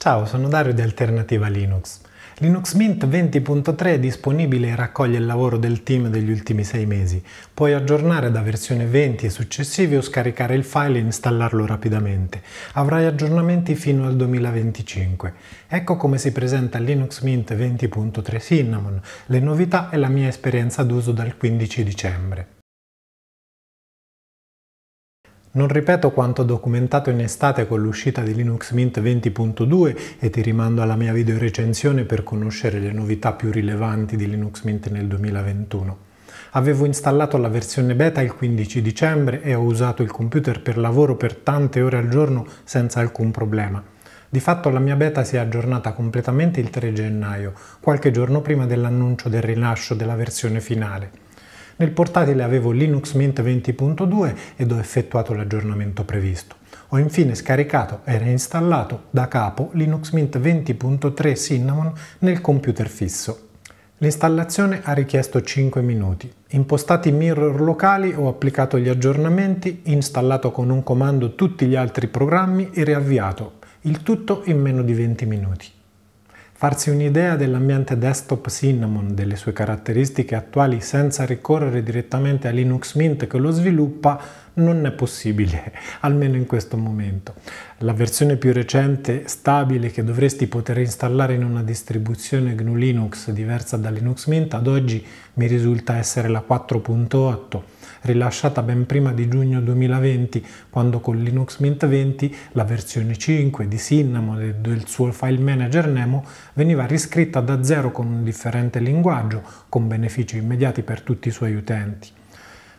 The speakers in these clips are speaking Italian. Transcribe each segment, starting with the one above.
Ciao, sono Dario di Alternativa Linux. Linux Mint 20.3 è disponibile e raccoglie il lavoro del team degli ultimi sei mesi. Puoi aggiornare da versione 20 e successivi o scaricare il file e installarlo rapidamente. Avrai aggiornamenti fino al 2025. Ecco come si presenta Linux Mint 20.3 Cinnamon, le novità e la mia esperienza d'uso dal 15 dicembre. Non ripeto quanto documentato in estate con l'uscita di Linux Mint 20.2 e ti rimando alla mia video recensione per conoscere le novità più rilevanti di Linux Mint nel 2021. Avevo installato la versione beta il 15 dicembre e ho usato il computer per lavoro per tante ore al giorno senza alcun problema. Di fatto la mia beta si è aggiornata completamente il 3 gennaio, qualche giorno prima dell'annuncio del rilascio della versione finale. Nel portatile avevo Linux Mint 20.2 ed ho effettuato l'aggiornamento previsto. Ho infine scaricato e reinstallato da capo Linux Mint 20.3 Cinnamon nel computer fisso. L'installazione ha richiesto 5 minuti. Impostati i mirror locali ho applicato gli aggiornamenti, installato con un comando tutti gli altri programmi e riavviato, il tutto in meno di 20 minuti. Farsi un'idea dell'ambiente desktop Cinnamon, delle sue caratteristiche attuali senza ricorrere direttamente a Linux Mint che lo sviluppa non è possibile, almeno in questo momento. La versione più recente stabile che dovresti poter installare in una distribuzione GNU Linux diversa da Linux Mint ad oggi mi risulta essere la 4.8 rilasciata ben prima di giugno 2020, quando con Linux Mint 20 la versione 5 di Cinnamon e del suo file manager Nemo veniva riscritta da zero con un differente linguaggio, con benefici immediati per tutti i suoi utenti.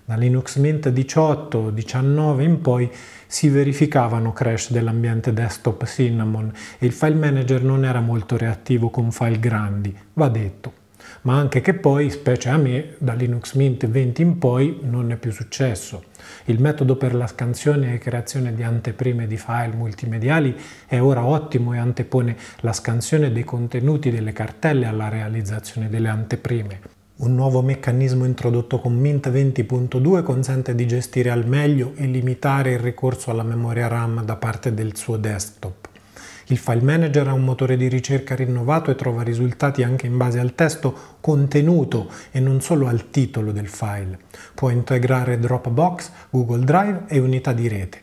Da Linux Mint 18, 19 in poi si verificavano crash dell'ambiente desktop Cinnamon e il file manager non era molto reattivo con file grandi, va detto ma anche che poi, specie a me, da Linux Mint 20 in poi non è più successo. Il metodo per la scansione e creazione di anteprime di file multimediali è ora ottimo e antepone la scansione dei contenuti delle cartelle alla realizzazione delle anteprime. Un nuovo meccanismo introdotto con Mint 20.2 consente di gestire al meglio e limitare il ricorso alla memoria RAM da parte del suo desktop. Il file manager è un motore di ricerca rinnovato e trova risultati anche in base al testo contenuto e non solo al titolo del file. Può integrare Dropbox, Google Drive e unità di rete.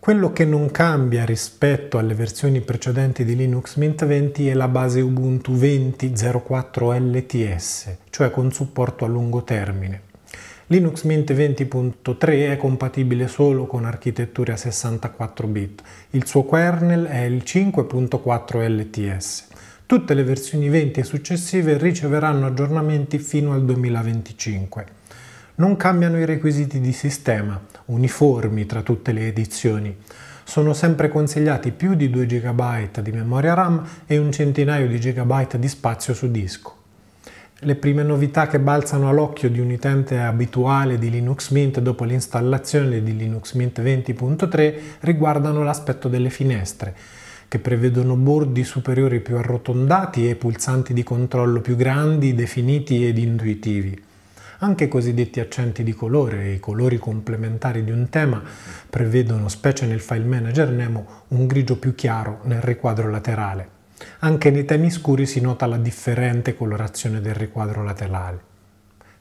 Quello che non cambia rispetto alle versioni precedenti di Linux Mint 20 è la base Ubuntu 20.04 LTS, cioè con supporto a lungo termine. Linux Mint 20.3 è compatibile solo con architetture a 64 bit. Il suo kernel è il 5.4 LTS. Tutte le versioni 20 e successive riceveranno aggiornamenti fino al 2025. Non cambiano i requisiti di sistema, uniformi tra tutte le edizioni. Sono sempre consigliati più di 2 GB di memoria RAM e un centinaio di GB di spazio su disco. Le prime novità che balzano all'occhio di un utente abituale di Linux Mint dopo l'installazione di Linux Mint 20.3 riguardano l'aspetto delle finestre, che prevedono bordi superiori più arrotondati e pulsanti di controllo più grandi, definiti ed intuitivi. Anche i cosiddetti accenti di colore e i colori complementari di un tema prevedono, specie nel file manager Nemo, un grigio più chiaro nel riquadro laterale. Anche nei temi scuri si nota la differente colorazione del riquadro laterale.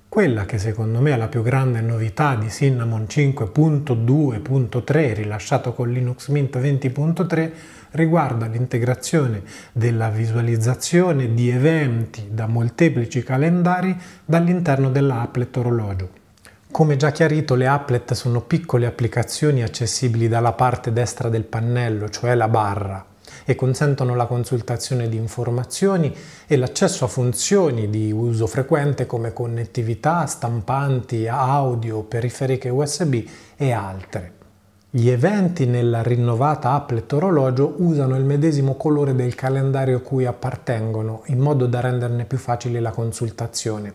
Quella che secondo me è la più grande novità di Cinnamon 5.2.3 rilasciato con Linux Mint 20.3 riguarda l'integrazione della visualizzazione di eventi da molteplici calendari dall'interno dell'applet orologio. Come già chiarito, le applet sono piccole applicazioni accessibili dalla parte destra del pannello, cioè la barra e consentono la consultazione di informazioni e l'accesso a funzioni di uso frequente come connettività, stampanti, audio, periferiche USB e altre. Gli eventi nella rinnovata applet orologio usano il medesimo colore del calendario cui appartengono in modo da renderne più facile la consultazione.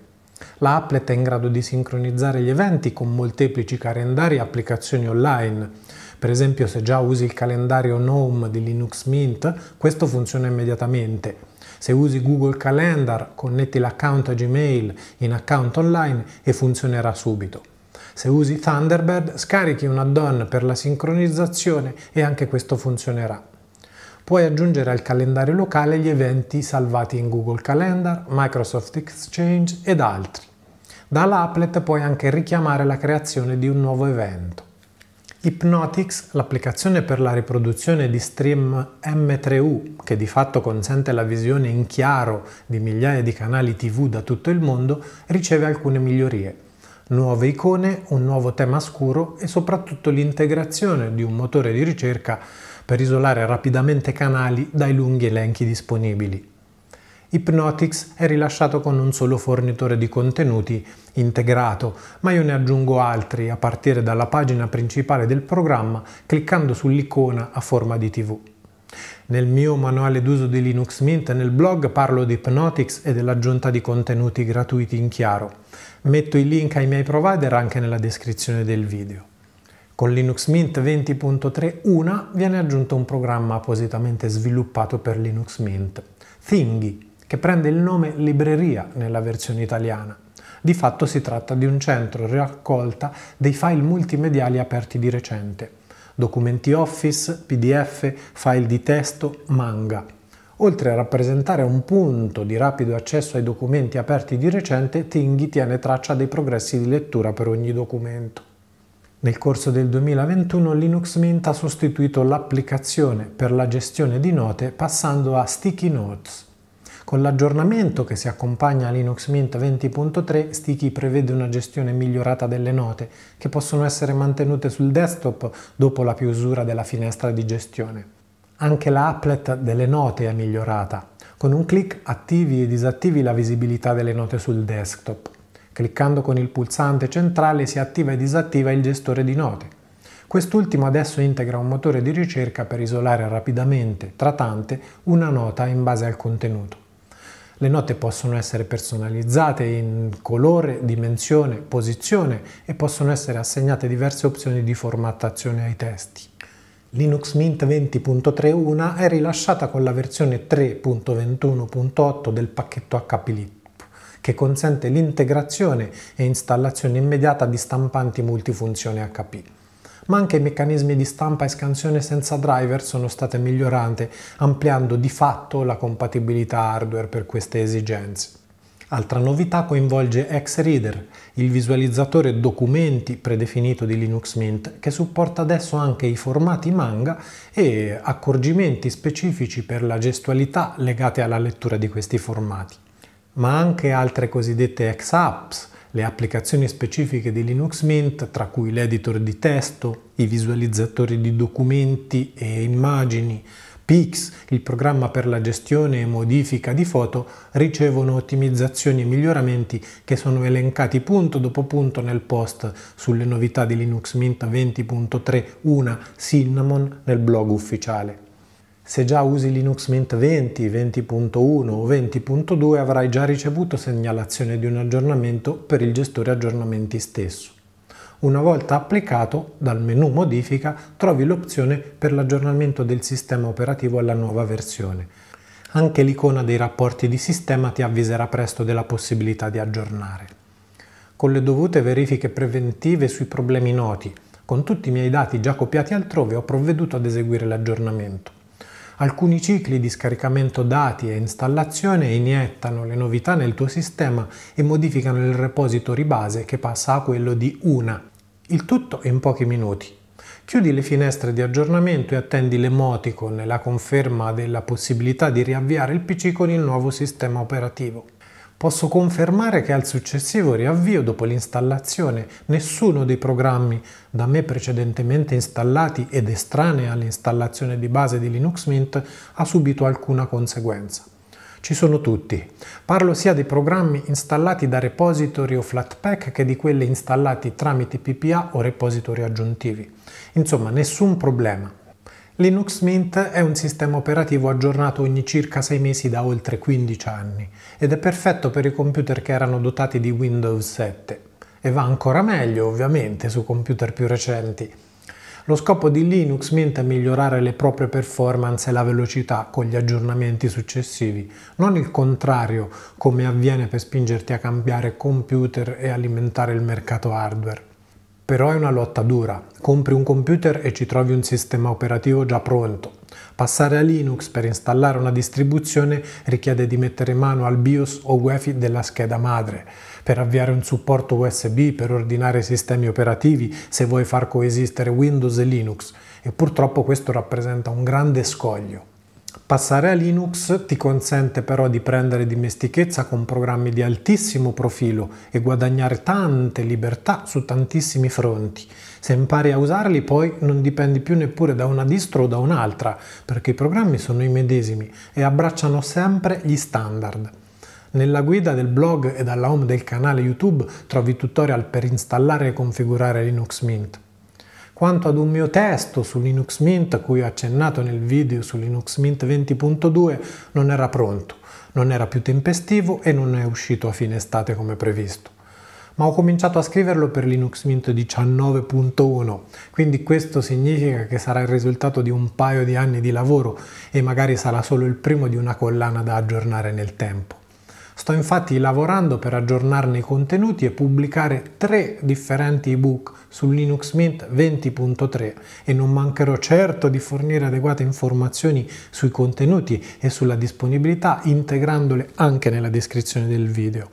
La applet è in grado di sincronizzare gli eventi con molteplici calendari e applicazioni online per esempio se già usi il calendario GNOME di Linux Mint, questo funziona immediatamente. Se usi Google Calendar, connetti l'account a Gmail in account online e funzionerà subito. Se usi Thunderbird, scarichi un add-on per la sincronizzazione e anche questo funzionerà. Puoi aggiungere al calendario locale gli eventi salvati in Google Calendar, Microsoft Exchange ed altri. Dall'applet puoi anche richiamare la creazione di un nuovo evento. Hypnotics, l'applicazione per la riproduzione di stream M3U, che di fatto consente la visione in chiaro di migliaia di canali TV da tutto il mondo, riceve alcune migliorie. Nuove icone, un nuovo tema scuro e soprattutto l'integrazione di un motore di ricerca per isolare rapidamente canali dai lunghi elenchi disponibili. Hypnotics è rilasciato con un solo fornitore di contenuti integrato, ma io ne aggiungo altri a partire dalla pagina principale del programma cliccando sull'icona a forma di TV. Nel mio manuale d'uso di Linux Mint e nel blog parlo di Hypnotics e dell'aggiunta di contenuti gratuiti in chiaro. Metto i link ai miei provider anche nella descrizione del video. Con Linux Mint 20.3.1 viene aggiunto un programma appositamente sviluppato per Linux Mint, Thingy che prende il nome libreria nella versione italiana. Di fatto si tratta di un centro raccolta dei file multimediali aperti di recente, documenti Office, PDF, file di testo, manga. Oltre a rappresentare un punto di rapido accesso ai documenti aperti di recente, Tinghi tiene traccia dei progressi di lettura per ogni documento. Nel corso del 2021 Linux Mint ha sostituito l'applicazione per la gestione di note passando a Sticky Notes, con l'aggiornamento che si accompagna a Linux Mint 20.3, Sticky prevede una gestione migliorata delle note, che possono essere mantenute sul desktop dopo la chiusura della finestra di gestione. Anche la applet delle note è migliorata. Con un clic attivi e disattivi la visibilità delle note sul desktop. Cliccando con il pulsante centrale si attiva e disattiva il gestore di note. Quest'ultimo adesso integra un motore di ricerca per isolare rapidamente, tra tante, una nota in base al contenuto. Le note possono essere personalizzate in colore, dimensione, posizione e possono essere assegnate diverse opzioni di formattazione ai testi. Linux Mint 20.3.1 è rilasciata con la versione 3.21.8 del pacchetto HPLib che consente l'integrazione e installazione immediata di stampanti multifunzione HP ma anche i meccanismi di stampa e scansione senza driver sono state migliorate, ampliando di fatto la compatibilità hardware per queste esigenze. Altra novità coinvolge X-Reader, il visualizzatore documenti predefinito di Linux Mint, che supporta adesso anche i formati manga e accorgimenti specifici per la gestualità legate alla lettura di questi formati. Ma anche altre cosiddette X-Apps, le applicazioni specifiche di Linux Mint, tra cui l'editor di testo, i visualizzatori di documenti e immagini, Pix, il programma per la gestione e modifica di foto, ricevono ottimizzazioni e miglioramenti che sono elencati punto dopo punto nel post sulle novità di Linux Mint 20.3.1 Cinnamon nel blog ufficiale. Se già usi Linux Mint 20, 20.1 o 20.2 avrai già ricevuto segnalazione di un aggiornamento per il gestore aggiornamenti stesso. Una volta applicato, dal menu Modifica trovi l'opzione per l'aggiornamento del sistema operativo alla nuova versione. Anche l'icona dei rapporti di sistema ti avviserà presto della possibilità di aggiornare. Con le dovute verifiche preventive sui problemi noti, con tutti i miei dati già copiati altrove ho provveduto ad eseguire l'aggiornamento. Alcuni cicli di scaricamento dati e installazione iniettano le novità nel tuo sistema e modificano il repository base che passa a quello di una. Il tutto in pochi minuti. Chiudi le finestre di aggiornamento e attendi l'emoticon e la conferma della possibilità di riavviare il PC con il nuovo sistema operativo. Posso confermare che al successivo riavvio dopo l'installazione nessuno dei programmi da me precedentemente installati ed estranei all'installazione di base di Linux Mint ha subito alcuna conseguenza. Ci sono tutti. Parlo sia dei programmi installati da repository o Flatpak che di quelli installati tramite PPA o repository aggiuntivi. Insomma, nessun problema. Linux Mint è un sistema operativo aggiornato ogni circa 6 mesi da oltre 15 anni ed è perfetto per i computer che erano dotati di Windows 7 e va ancora meglio ovviamente su computer più recenti. Lo scopo di Linux Mint è migliorare le proprie performance e la velocità con gli aggiornamenti successivi, non il contrario come avviene per spingerti a cambiare computer e alimentare il mercato hardware. Però è una lotta dura. Compri un computer e ci trovi un sistema operativo già pronto. Passare a Linux per installare una distribuzione richiede di mettere mano al BIOS o UEFI della scheda madre, per avviare un supporto USB, per ordinare sistemi operativi, se vuoi far coesistere Windows e Linux, e purtroppo questo rappresenta un grande scoglio. Passare a Linux ti consente però di prendere dimestichezza con programmi di altissimo profilo e guadagnare tante libertà su tantissimi fronti. Se impari a usarli poi non dipendi più neppure da una distro o da un'altra, perché i programmi sono i medesimi e abbracciano sempre gli standard. Nella guida del blog e dalla home del canale YouTube trovi tutorial per installare e configurare Linux Mint. Quanto ad un mio testo su Linux Mint, a cui ho accennato nel video su Linux Mint 20.2, non era pronto, non era più tempestivo e non è uscito a fine estate come previsto ma ho cominciato a scriverlo per Linux Mint 19.1, quindi questo significa che sarà il risultato di un paio di anni di lavoro e magari sarà solo il primo di una collana da aggiornare nel tempo. Sto infatti lavorando per aggiornarne i contenuti e pubblicare tre differenti ebook su Linux Mint 20.3 e non mancherò certo di fornire adeguate informazioni sui contenuti e sulla disponibilità integrandole anche nella descrizione del video.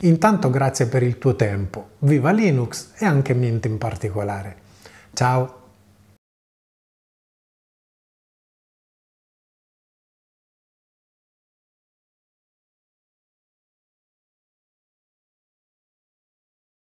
Intanto grazie per il tuo tempo, viva Linux e anche Mint in particolare. Ciao!